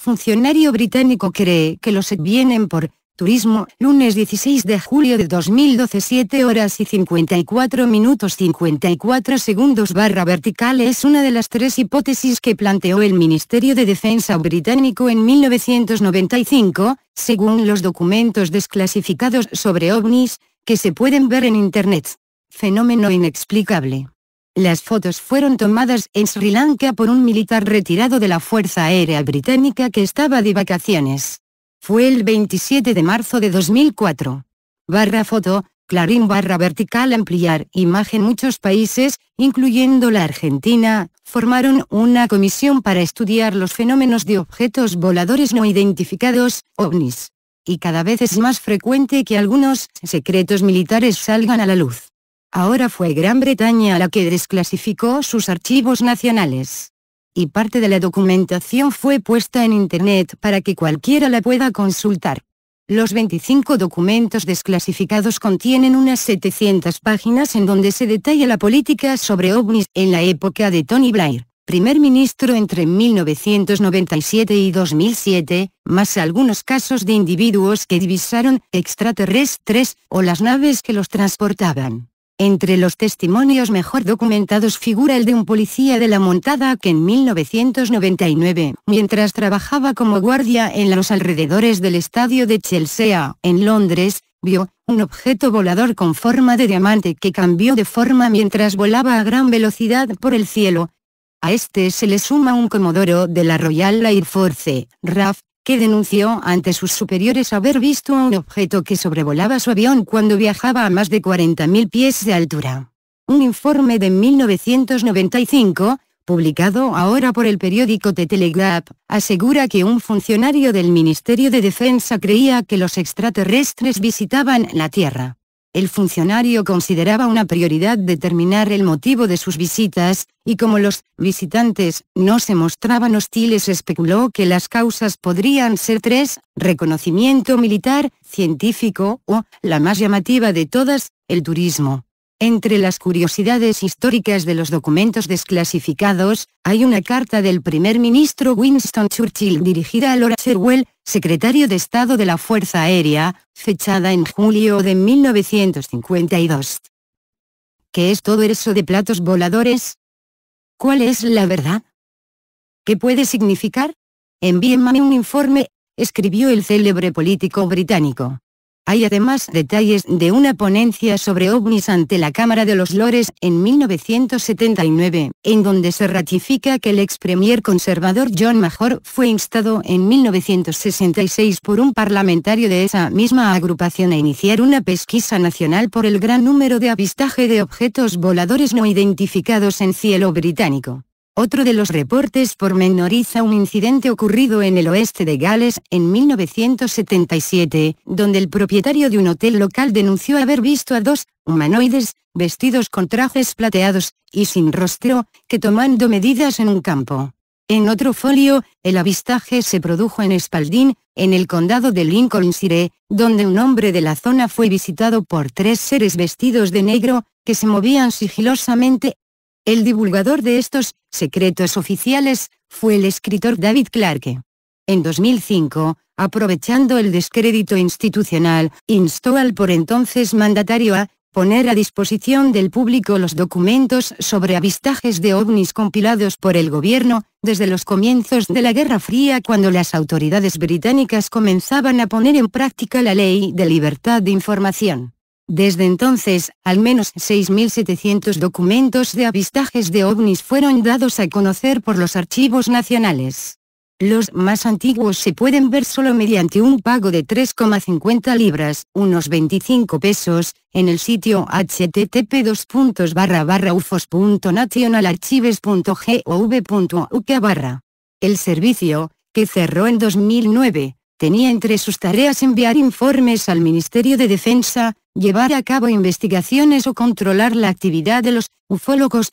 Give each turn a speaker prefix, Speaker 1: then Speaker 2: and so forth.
Speaker 1: funcionario británico cree que los vienen por Turismo, lunes 16 de julio de 2012 7 horas y 54 minutos 54 segundos barra vertical es una de las tres hipótesis que planteó el Ministerio de Defensa británico en 1995, según los documentos desclasificados sobre ovnis, que se pueden ver en Internet. Fenómeno inexplicable. Las fotos fueron tomadas en Sri Lanka por un militar retirado de la Fuerza Aérea Británica que estaba de vacaciones. Fue el 27 de marzo de 2004. Barra foto, Clarín barra vertical ampliar imagen Muchos países, incluyendo la Argentina, formaron una comisión para estudiar los fenómenos de objetos voladores no identificados, ovnis. Y cada vez es más frecuente que algunos secretos militares salgan a la luz. Ahora fue Gran Bretaña la que desclasificó sus archivos nacionales. Y parte de la documentación fue puesta en Internet para que cualquiera la pueda consultar. Los 25 documentos desclasificados contienen unas 700 páginas en donde se detalla la política sobre ovnis en la época de Tony Blair, primer ministro entre 1997 y 2007, más algunos casos de individuos que divisaron extraterrestres o las naves que los transportaban. Entre los testimonios mejor documentados figura el de un policía de la montada que en 1999, mientras trabajaba como guardia en los alrededores del estadio de Chelsea, en Londres, vio un objeto volador con forma de diamante que cambió de forma mientras volaba a gran velocidad por el cielo. A este se le suma un Comodoro de la Royal Air Force, RAF, denunció ante sus superiores haber visto a un objeto que sobrevolaba su avión cuando viajaba a más de 40.000 pies de altura. Un informe de 1995, publicado ahora por el periódico The Telegraph, asegura que un funcionario del Ministerio de Defensa creía que los extraterrestres visitaban la Tierra el funcionario consideraba una prioridad determinar el motivo de sus visitas, y como los visitantes no se mostraban hostiles especuló que las causas podrían ser tres, reconocimiento militar, científico o, la más llamativa de todas, el turismo. Entre las curiosidades históricas de los documentos desclasificados, hay una carta del primer ministro Winston Churchill dirigida a Laura Sherwell, secretario de Estado de la Fuerza Aérea, fechada en julio de 1952. ¿Qué es todo eso de platos voladores? ¿Cuál es la verdad? ¿Qué puede significar? Envíenme un informe, escribió el célebre político británico. Hay además detalles de una ponencia sobre ovnis ante la Cámara de los Lores en 1979, en donde se ratifica que el ex premier conservador John Major fue instado en 1966 por un parlamentario de esa misma agrupación a iniciar una pesquisa nacional por el gran número de avistaje de objetos voladores no identificados en cielo británico. Otro de los reportes pormenoriza un incidente ocurrido en el oeste de Gales en 1977, donde el propietario de un hotel local denunció haber visto a dos humanoides, vestidos con trajes plateados y sin rostro, que tomando medidas en un campo. En otro folio, el avistaje se produjo en Espaldín, en el condado de Lincolnshire, donde un hombre de la zona fue visitado por tres seres vestidos de negro, que se movían sigilosamente el divulgador de estos secretos oficiales fue el escritor David Clarke. En 2005, aprovechando el descrédito institucional, instó al por entonces mandatario a poner a disposición del público los documentos sobre avistajes de ovnis compilados por el gobierno, desde los comienzos de la Guerra Fría cuando las autoridades británicas comenzaban a poner en práctica la ley de libertad de información. Desde entonces, al menos 6.700 documentos de avistajes de ovnis fueron dados a conocer por los archivos nacionales. Los más antiguos se pueden ver solo mediante un pago de 3,50 libras, unos 25 pesos, en el sitio http ufos.nationalarchives.gov.uk El servicio, que cerró en 2009, tenía entre sus tareas enviar informes al Ministerio de Defensa, llevar a cabo investigaciones o controlar la actividad de los ufólogos,